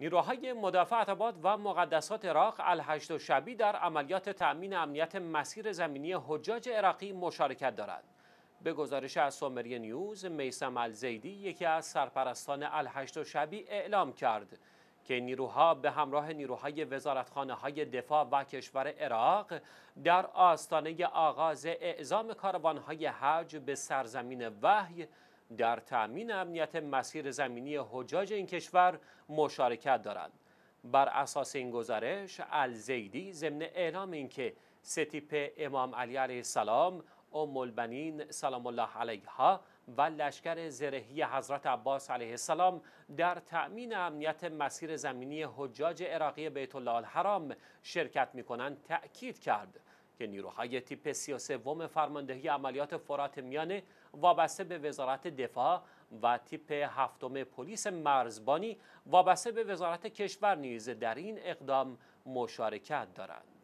نیروهای مدافع اتباد و مقدسات عراق الهشت و شبی در عملیات تأمین امنیت مسیر زمینی حجاج عراقی مشارکت دارند. به گزارش از سومری نیوز، میسم الزیدی یکی از سرپرستان الهشت و شبی اعلام کرد که نیروها به همراه نیروهای وزارتخانه های دفاع و کشور عراق در آستانه آغاز اعزام کاروانهای حج به سرزمین وحی در تأمین امنیت مسیر زمینی حجاج این کشور مشارکت دارند. بر اساس این گزارش الزیدی ضمن اعلام اینکه ستیپ امام علی علیه السلام ام البنین سلام الله علیها و لشکر زرهی حضرت عباس علیه السلام در تأمین امنیت مسیر زمینی حجاج عراقی بیت الله الحرام شرکت می کنند تأکید کرد که نیروهای تیپ سی سوم فرماندهی عملیات فرات میانه وابسته به وزارت دفاع و تیپ هفتم پلیس مرزبانی وابسته به وزارت کشور نیز در این اقدام مشارکت دارند.